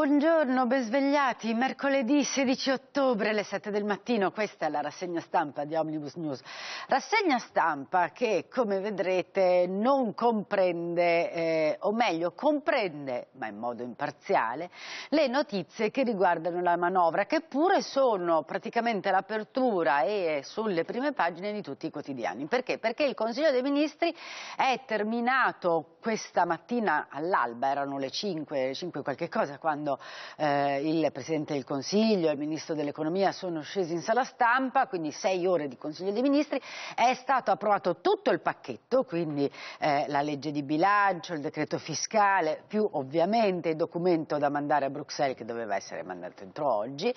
Buongiorno, ben svegliati. Mercoledì 16 ottobre le 7 del mattino, questa è la rassegna stampa di Omnibus News. Rassegna stampa che, come vedrete, non comprende, eh, o meglio, comprende, ma in modo imparziale, le notizie che riguardano la manovra, che pure sono praticamente l'apertura e sulle prime pagine di tutti i quotidiani. Perché? Perché il Consiglio dei Ministri è terminato questa mattina all'alba, erano le 5, 5 qualche cosa, quando quando eh, il Presidente del Consiglio e il Ministro dell'Economia sono scesi in sala stampa, quindi sei ore di Consiglio dei Ministri, è stato approvato tutto il pacchetto, quindi eh, la legge di bilancio, il decreto fiscale, più ovviamente il documento da mandare a Bruxelles che doveva essere mandato entro oggi.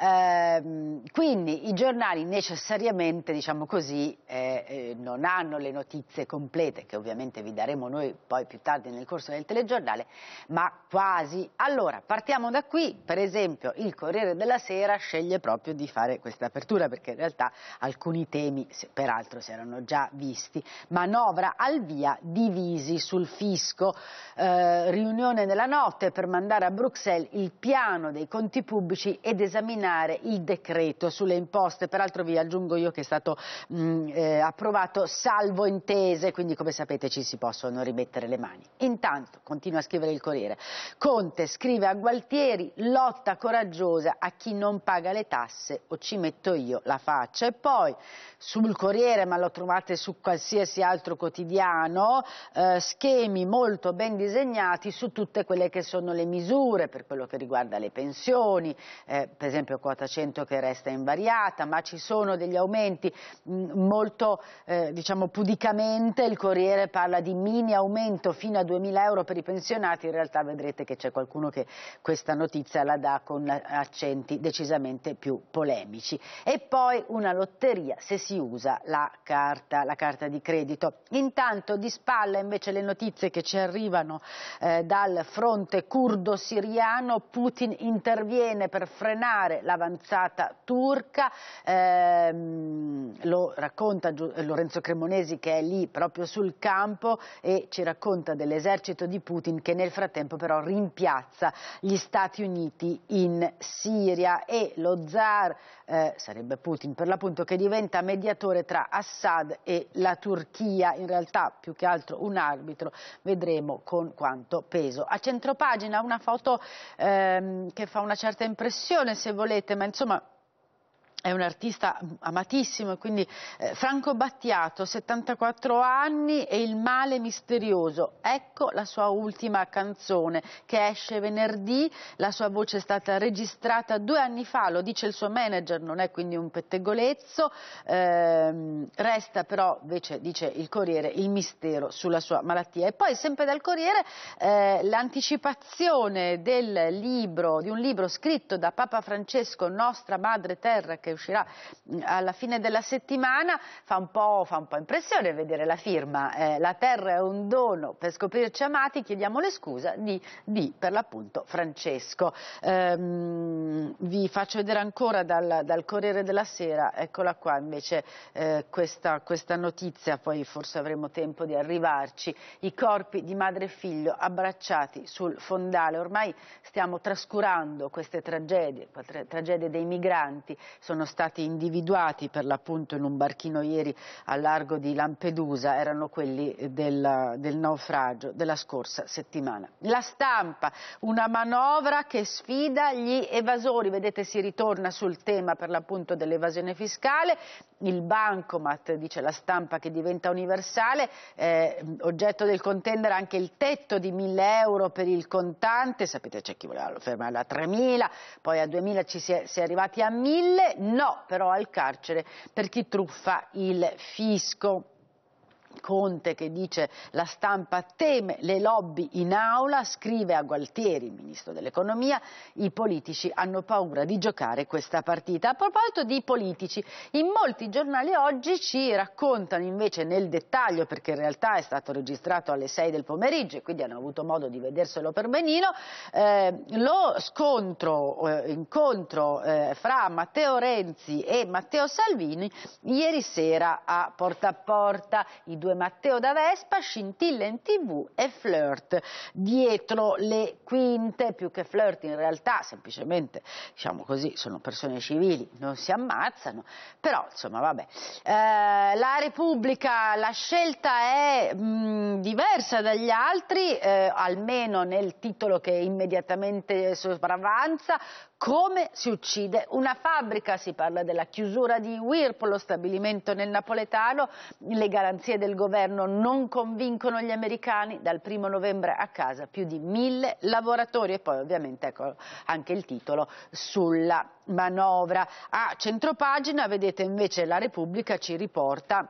Eh, quindi i giornali necessariamente, diciamo così, eh, eh, non hanno le notizie complete, che ovviamente vi daremo noi poi più tardi nel corso del telegiornale, ma quasi. Allora, Partiamo da qui, per esempio il Corriere della Sera sceglie proprio di fare questa apertura perché in realtà alcuni temi peraltro si erano già visti. Manovra al via divisi sul fisco, eh, riunione della notte per mandare a Bruxelles il piano dei conti pubblici ed esaminare il decreto sulle imposte. Peraltro vi aggiungo io che è stato mh, mm, eh, approvato salvo intese, quindi come sapete ci si possono rimettere le mani. Intanto, continua a scrivere il Corriere, Conte scrive a Gualtieri, lotta coraggiosa a chi non paga le tasse o ci metto io la faccia. E poi sul Corriere, ma lo trovate su qualsiasi altro quotidiano, eh, schemi molto ben disegnati su tutte quelle che sono le misure per quello che riguarda le pensioni, eh, per esempio quota 100 che resta invariata, ma ci sono degli aumenti mh, mm, molto eh, diciamo pudicamente, il Corriere parla di mini aumento fino a 2.000 euro per i pensionati, in realtà vedrete che c'è qualcuno che questa notizia la dà con accenti decisamente più polemici. E poi una lotteria se si usa la carta, la carta di credito. Intanto di spalla invece le notizie che ci arrivano eh, dal fronte curdo siriano, Putin interviene per frenare l'avanzata turca, eh, lo racconta Lorenzo Cremonesi che è lì proprio sul campo e ci racconta dell'esercito di Putin che nel frattempo però rimpiazza gli Stati Uniti in Siria e lo zar, eh, sarebbe Putin per l'appunto, che diventa mediatore tra Assad e la Turchia, in realtà più che altro un arbitro, vedremo con quanto peso. A centropagina una foto ehm, che fa una certa impressione se volete, ma insomma è un artista amatissimo, quindi eh, Franco Battiato, 74 anni e Il male misterioso. Ecco la sua ultima canzone che esce venerdì, la sua voce è stata registrata due anni fa, lo dice il suo manager, non è quindi un pettegolezzo, eh, resta però, invece dice il Corriere, il mistero sulla sua malattia. E poi sempre dal Corriere eh, l'anticipazione di un libro scritto da Papa Francesco, Nostra Madre Terra, che che uscirà mm, alla fine della settimana, fa un po', fa un po impressione vedere la firma. Eh, la terra è un dono, per scoprirci amati chiediamo le scuse di, di per l'appunto Francesco. Ehm, vi faccio vedere ancora dal, dal, Corriere della Sera, eccola qua invece eh, questa, questa notizia, poi forse avremo tempo di arrivarci. I corpi di madre e figlio abbracciati sul fondale, ormai stiamo trascurando queste tragedie, tragedie dei migranti, sono erano stati individuati per l'appunto in un barchino ieri al largo di Lampedusa erano quelli del, del naufragio della scorsa settimana. La stampa, una manovra che sfida gli evasori, vedete si ritorna sul tema per l'appunto dell'evasione fiscale, il bancomat, dice la stampa che diventa universale, eh, oggetto del contendere anche il tetto di 1000 euro per il contante, sapete c'è chi voleva fermarlo a 3000, poi a 2000 ci si è, si è arrivati a 1000, no però al carcere per chi truffa il fisco. Conte che dice la stampa teme le lobby in aula, scrive a Gualtieri, ministro dell'economia, i politici hanno paura di giocare questa partita. A proposito di politici, in molti giornali oggi ci raccontano invece nel dettaglio, perché in realtà è stato registrato alle 6 del pomeriggio e quindi hanno avuto modo di vederselo per benino, eh, lo scontro, eh, incontro eh, fra Matteo Renzi e Matteo Salvini ieri sera a Porta a Porta. I 2, Matteo da Vespa, Scintille in tv e Flirt dietro le quinte, più che flirt in realtà, semplicemente, diciamo così, sono persone civili, non si ammazzano, però insomma vabbè. Eh, la Repubblica, la scelta è mh, mm, diversa dagli altri, eh, almeno nel titolo che immediatamente sopravanza, come si uccide una fabbrica? Si parla della chiusura di Whirlpool, lo stabilimento nel napoletano. Le garanzie del governo non convincono gli americani. Dal primo novembre a casa più di mille lavoratori. E poi ovviamente ecco anche il titolo sulla manovra. A centropagina vedete invece la Repubblica ci riporta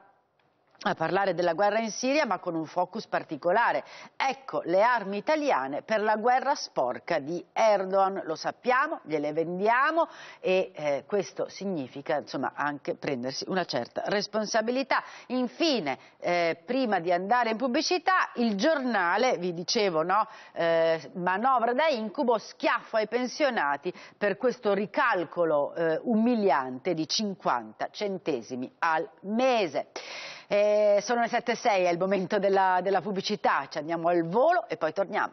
a parlare della guerra in Siria ma con un focus particolare. Ecco le armi italiane per la guerra sporca di Erdogan, lo sappiamo, gliele vendiamo e eh, questo significa insomma, anche prendersi una certa responsabilità. Infine, eh, prima di andare in pubblicità, il giornale, vi dicevo, no? eh, manovra da incubo, schiaffo ai pensionati per questo ricalcolo eh, umiliante di 50 centesimi al mese. Eh, sono le 7.06, è il momento della, della pubblicità, ci andiamo al volo e poi torniamo.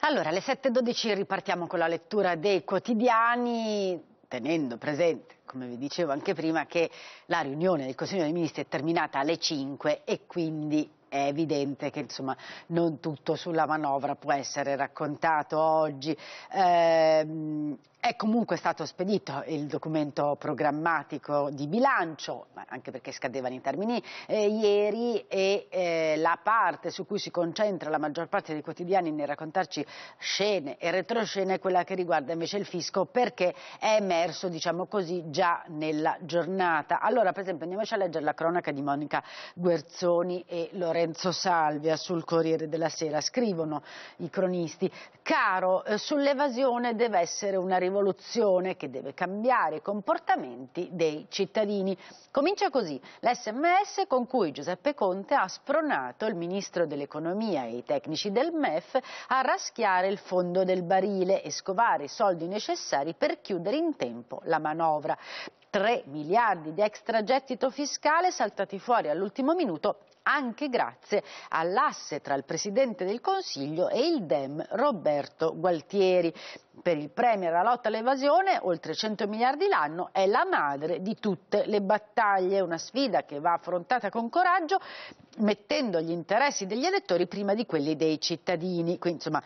Allora, alle 7.12 ripartiamo con la lettura dei quotidiani, tenendo presente, come vi dicevo anche prima, che la riunione del Consiglio dei Ministri è terminata alle 5 e quindi è evidente che insomma, non tutto sulla manovra può essere raccontato oggi. Eh, è comunque stato spedito il documento programmatico di bilancio, anche perché scadevano i termini eh, ieri e eh, la parte su cui si concentra la maggior parte dei quotidiani nel raccontarci scene e retroscene è quella che riguarda invece il fisco perché è emerso, diciamo così, già nella giornata. Allora, per esempio, andiamoci a leggere la cronaca di Monica Guerzoni e Lorenzo Salvia sul Corriere della Sera. Scrivono i cronisti, caro, eh, sull'evasione deve essere una rivoluzione rivoluzione che deve cambiare i comportamenti dei cittadini. Comincia così l'SMS con cui Giuseppe Conte ha spronato il ministro dell'economia e i tecnici del MEF a raschiare il fondo del barile e scovare i soldi necessari per chiudere in tempo la manovra. 3 miliardi di extragettito fiscale saltati fuori all'ultimo minuto anche grazie all'asse tra il Presidente del Consiglio e il Dem Roberto Gualtieri. Per il Premier la lotta all'evasione, oltre 100 miliardi l'anno, è la madre di tutte le battaglie, una sfida che va affrontata con coraggio mettendo gli interessi degli elettori prima di quelli dei cittadini. Quindi, insomma,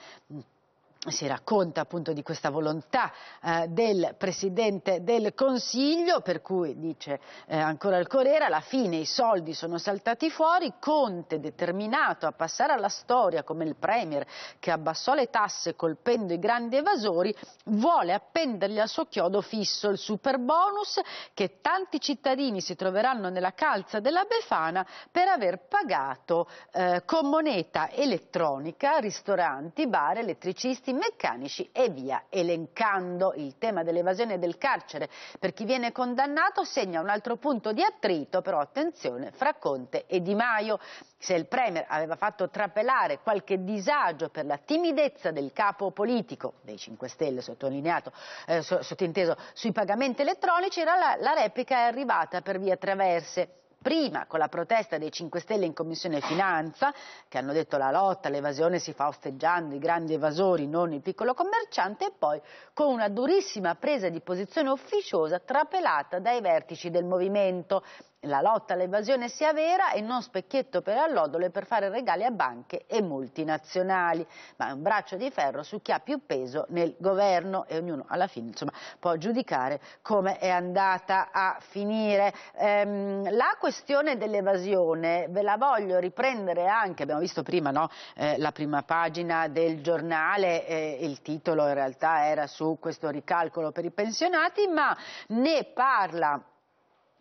si racconta appunto di questa volontà eh, del Presidente del Consiglio, per cui dice eh, ancora il Corriere, alla fine i soldi sono saltati fuori, Conte determinato a passare alla storia come il Premier che abbassò le tasse colpendo i grandi evasori, vuole appendergli al suo chiodo fisso il super bonus che tanti cittadini si troveranno nella calza della Befana per aver pagato eh, con moneta elettronica ristoranti, bar, elettricisti, difetti meccanici e via elencando. Il tema dell'evasione del carcere per chi viene condannato segna un altro punto di attrito, però attenzione, fra Conte e Di Maio. Se il Premier aveva fatto trapelare qualche disagio per la timidezza del capo politico, dei 5 Stelle sottolineato, eh, sottinteso sui pagamenti elettronici, la, la replica è arrivata per via traverse prima con la protesta dei 5 Stelle in Commissione Finanza, che hanno detto la lotta all'evasione si fa osteggiando i grandi evasori, non il piccolo commerciante, e poi con una durissima presa di posizione ufficiosa trapelata dai vertici del movimento, la lotta all'evasione sia vera e non specchietto per allodole per fare regali a banche e multinazionali, ma è un braccio di ferro su chi ha più peso nel governo e ognuno alla fine insomma, può giudicare come è andata a finire. Ehm, la questione dell'evasione ve la voglio riprendere anche, abbiamo visto prima no, eh, la prima pagina del giornale, eh, il titolo in realtà era su questo ricalcolo per i pensionati, ma ne parla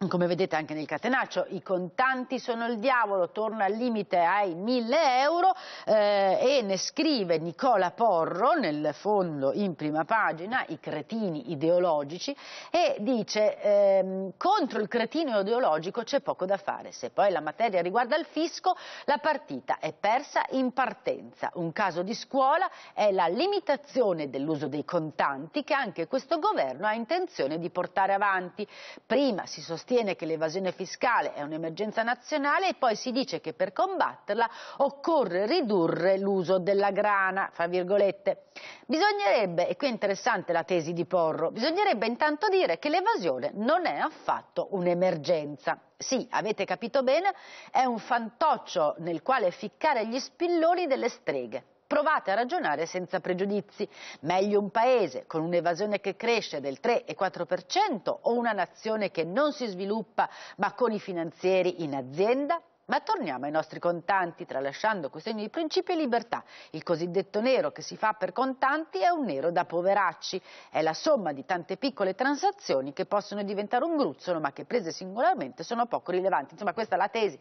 come vedete anche nel catenaccio, i contanti sono il diavolo, torna al limite ai 1000 euro eh, e ne scrive Nicola Porro nel fondo in prima pagina, i cretini ideologici, e dice ehm, contro il cretino ideologico c'è poco da fare, se poi la materia riguarda il fisco la partita è persa in partenza. Un caso di scuola è la limitazione dell'uso dei contanti che anche questo governo ha intenzione di portare avanti. Prima si sostiene sostiene che l'evasione fiscale è un'emergenza nazionale e poi si dice che per combatterla occorre ridurre l'uso della grana, fra virgolette. Bisognerebbe, e qui è interessante la tesi di Porro, bisognerebbe intanto dire che l'evasione non è affatto un'emergenza. Sì, avete capito bene, è un fantoccio nel quale ficcare gli spilloni delle streghe. Provate a ragionare senza pregiudizi. Meglio un paese con un'evasione che cresce del 3 e 4% o una nazione che non si sviluppa ma con i finanzieri in azienda? Ma torniamo ai nostri contanti, tralasciando questo segno di principio e libertà. Il cosiddetto nero che si fa per contanti è un nero da poveracci. È la somma di tante piccole transazioni che possono diventare un gruzzolo, ma che prese singolarmente sono poco rilevanti. Insomma, questa è la tesi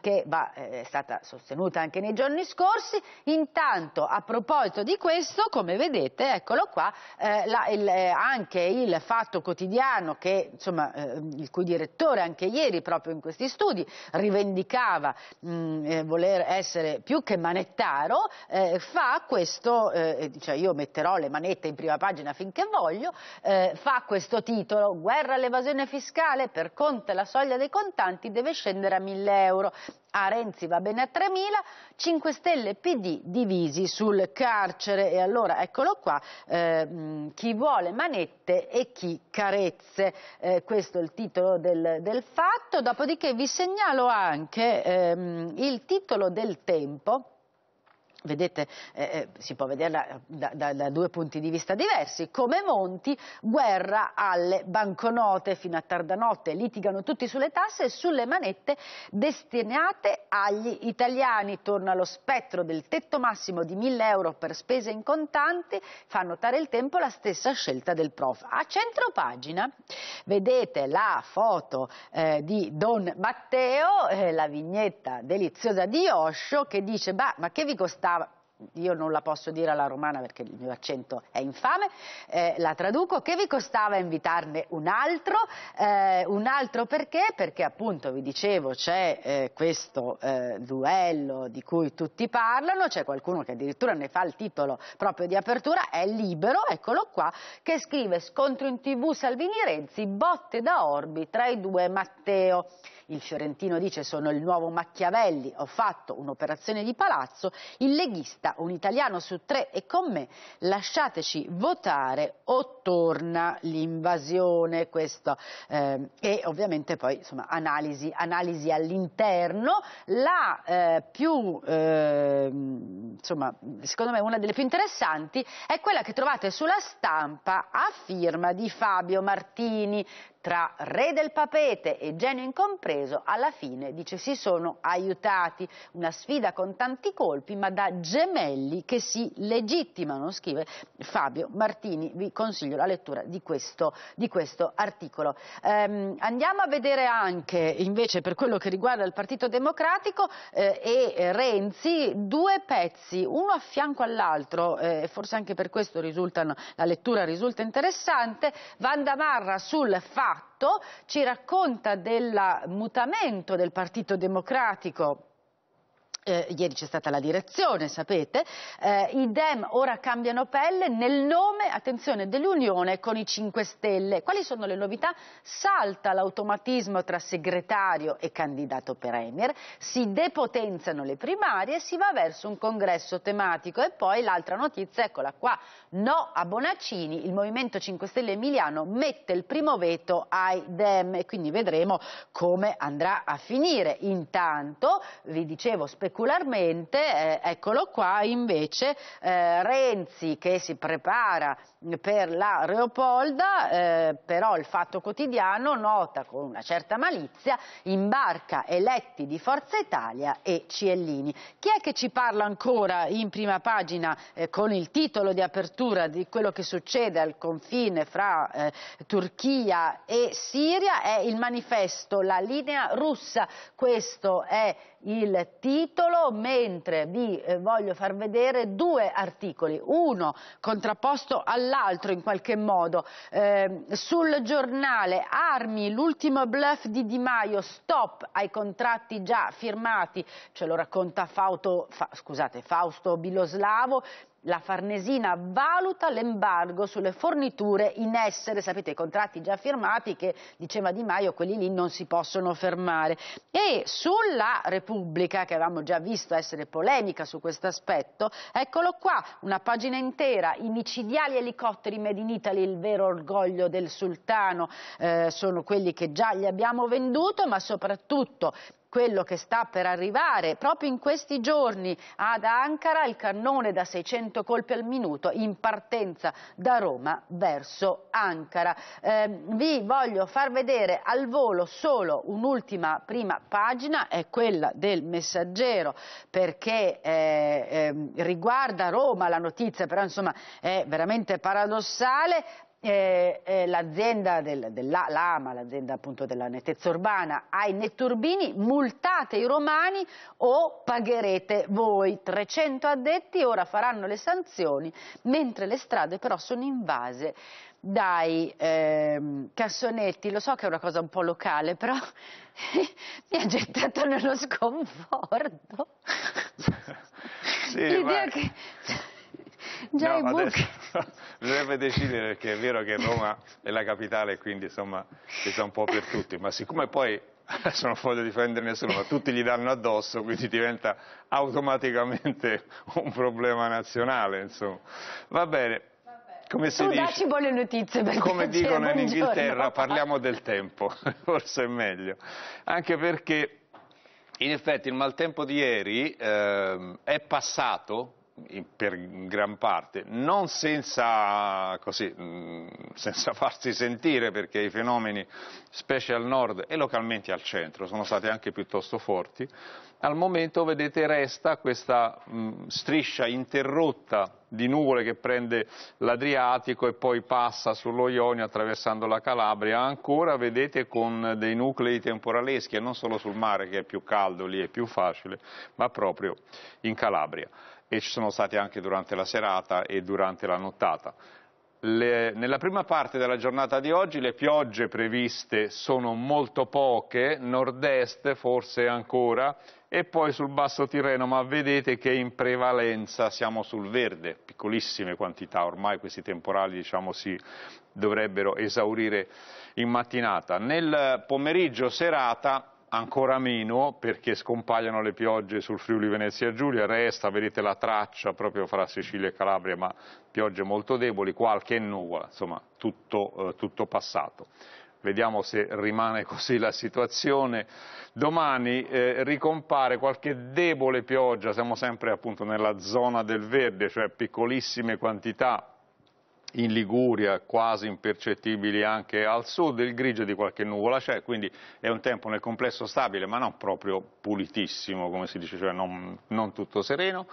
che va, eh, è stata sostenuta anche nei giorni scorsi. Intanto, a proposito di questo, come vedete, eccolo qua, eh, la, il, eh, anche il Fatto Quotidiano, che, insomma, eh, il cui direttore anche ieri, proprio in questi studi, rivendicava rivendicava mh, mm, eh, voler essere più che manettaro, eh, fa questo, eh, cioè io metterò le manette in prima pagina finché voglio, fa questo titolo, guerra all'evasione fiscale, per conto la soglia dei contanti deve scendere a 1000 euro a Renzi va bene a 3.000, 5 Stelle PD divisi sul carcere. E allora eccolo qua, eh, mm, chi vuole manette e chi carezze. Eh, questo è il titolo del, del, fatto. Dopodiché vi segnalo anche ehm, il titolo del tempo vedete, eh, eh, si può vederla da, da, da, due punti di vista diversi, come Monti, guerra alle banconote fino a tarda notte, litigano tutti sulle tasse e sulle manette destinate agli italiani, torna lo spettro del tetto massimo di 1000 euro per spese in contanti, fa notare il tempo la stessa scelta del prof. A centro pagina vedete la foto eh, di Don Matteo, eh, la vignetta deliziosa di Osho che dice, ma che vi costa io non la posso dire alla romana perché il mio accento è infame, eh, la traduco, che vi costava invitarne un altro, eh, un altro perché? Perché appunto vi dicevo c'è eh, questo eh, duello di cui tutti parlano, c'è qualcuno che addirittura ne fa il titolo proprio di apertura, è libero, eccolo qua, che scrive scontro in tv Salvini-Renzi, botte da orbi tra i due Matteo il fiorentino dice sono il nuovo Machiavelli, ho fatto un'operazione di palazzo, il leghista, un italiano su tre e con me, lasciateci votare o torna l'invasione, questo eh, e ovviamente poi insomma, analisi, analisi all'interno, la eh, più, eh, insomma, secondo me una delle più interessanti è quella che trovate sulla stampa a firma di Fabio Martini, tra re del papete e genio incompreso, alla fine, dice, si sono aiutati. Una sfida con tanti colpi, ma da gemelli che si legittimano, scrive Fabio Martini. Vi consiglio la lettura di questo, di questo articolo. Ehm, andiamo a vedere anche, invece, per quello che riguarda il Partito Democratico eh, e Renzi, due pezzi, uno a fianco all'altro, eh, forse anche per questo la lettura risulta interessante. Vanda Marra sul fatto fatto, ci racconta del mutamento del Partito Democratico eh, ieri c'è stata la direzione, sapete, eh, i Dem ora cambiano pelle nel nome, attenzione, dell'Unione con i 5 Stelle. Quali sono le novità? Salta l'automatismo tra segretario e candidato Premier, si depotenziano le primarie, si va verso un congresso tematico e poi l'altra notizia, eccola qua, no a Bonaccini, il Movimento 5 Stelle Emiliano mette il primo veto ai Dem e quindi vedremo come andrà a finire. Intanto, vi dicevo, speculazione Specularmente, eh, eccolo qua, invece eh, Renzi che si prepara per la Reopolda, eh, però il Fatto Quotidiano nota con una certa malizia, in barca eletti di Forza Italia e Ciellini. Chi è che ci parla ancora in prima pagina eh, con il titolo di apertura di quello che succede al confine fra eh, Turchia e Siria? È il manifesto La linea russa, questo è il titolo titolo, mentre vi eh, voglio far vedere due articoli, uno contrapposto all'altro in qualche modo, eh, sul giornale Armi, l'ultimo bluff di Di Maio, stop ai contratti già firmati, ce lo racconta Fauto, fa, scusate, Fausto Biloslavo, la Farnesina valuta l'embargo sulle forniture in essere, sapete i contratti già firmati che diceva Di Maio quelli lì non si possono fermare e sulla Repubblica che avevamo già visto essere polemica su questo aspetto, eccolo qua, una pagina intera, i micidiali elicotteri made in Italy, il vero orgoglio del sultano, eh, sono quelli che già gli abbiamo venduto ma soprattutto quello che sta per arrivare. Proprio in questi giorni ad Ankara il cannone da 600 colpi al minuto in partenza da Roma verso Ankara. Eh, vi voglio far vedere al volo solo un'ultima prima pagina, è quella del messaggero perché eh, eh, riguarda Roma la notizia, però insomma è veramente paradossale eh, eh, l'azienda del, dell'AMA, l'azienda appunto della nettezza urbana, ai netturbini multate i romani o pagherete voi. 300 addetti ora faranno le sanzioni, mentre le strade però sono invase dai ehm, cassonetti, lo so che è una cosa un po' locale, però mi ha gettato nello sconforto. sì, L'idea ma... che Già no, adesso bisognerebbe decidere perché è vero che Roma è la capitale quindi insomma ci sta un po' per tutti, ma siccome poi adesso non voglio difendere nessuno, ma tutti gli danno addosso, quindi diventa automaticamente un problema nazionale, insomma. Va bene. Come si tu dice, dacci buone notizie Come dicono in Inghilterra, parliamo del tempo, forse è meglio. Anche perché in effetti il maltempo di ieri eh, è passato, per gran parte, non senza, così, mm, senza, farsi sentire perché i fenomeni, specie al nord e localmente al centro, sono stati anche piuttosto forti, al momento vedete resta questa mm, striscia interrotta di nuvole che prende l'Adriatico e poi passa sullo Ionio attraversando la Calabria, ancora vedete con dei nuclei temporaleschi e non solo sul mare che è più caldo, lì è più facile, ma proprio in Calabria e ci sono stati anche durante la serata e durante la nottata. Le, nella prima parte della giornata di oggi le piogge previste sono molto poche, nord-est forse ancora, e poi sul basso Tirreno, ma vedete che in prevalenza siamo sul verde, piccolissime quantità, ormai questi temporali diciamo, si dovrebbero esaurire in mattinata. Nel pomeriggio serata ancora meno perché scompaiono le piogge sul Friuli Venezia Giulia, resta, vedete la traccia proprio fra Sicilia e Calabria, ma piogge molto deboli, qualche nuvola, insomma tutto, eh, tutto passato. Vediamo se rimane così la situazione. Domani eh, ricompare qualche debole pioggia, siamo sempre appunto nella zona del verde, cioè piccolissime quantità in Liguria quasi impercettibili anche al sud, il grigio di qualche nuvola c'è, quindi è un tempo nel complesso stabile ma non proprio pulitissimo, come si dice, cioè non, non tutto sereno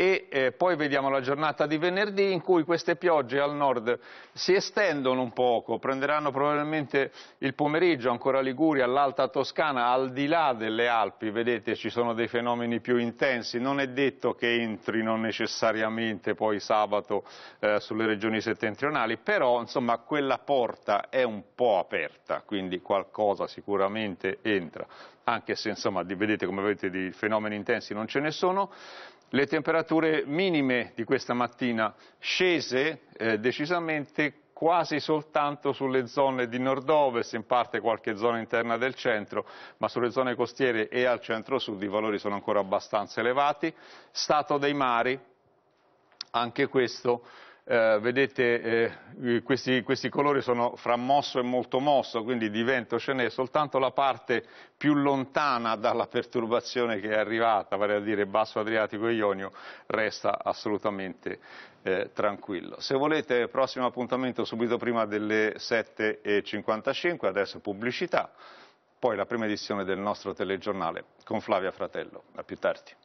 e eh, poi vediamo la giornata di venerdì in cui queste piogge al nord si estendono un poco, prenderanno probabilmente il pomeriggio ancora Liguria, l'Alta Toscana, al di là delle Alpi, vedete ci sono dei fenomeni più intensi, non è detto che entrino necessariamente poi sabato eh, sulle regioni settentrionali, però insomma quella porta è un po' aperta, quindi qualcosa sicuramente entra, anche se insomma vedete come vedete di fenomeni intensi non ce ne sono. Le temperature minime di questa mattina scese eh, decisamente quasi soltanto sulle zone di nord-ovest, in parte qualche zona interna del centro, ma sulle zone costiere e al centro-sud i valori sono ancora abbastanza elevati. Stato dei mari, anche questo eh, vedete eh, eh, questi, questi, colori sono fra mosso e molto mosso, quindi ce n'è, soltanto la parte più lontana dalla perturbazione che è arrivata, vale a dire basso Adriatico e Ionio, resta assolutamente eh, tranquillo. Se volete, prossimo appuntamento subito prima delle 7.55, adesso pubblicità, poi la prima edizione del nostro telegiornale con Flavia Fratello. A più tardi.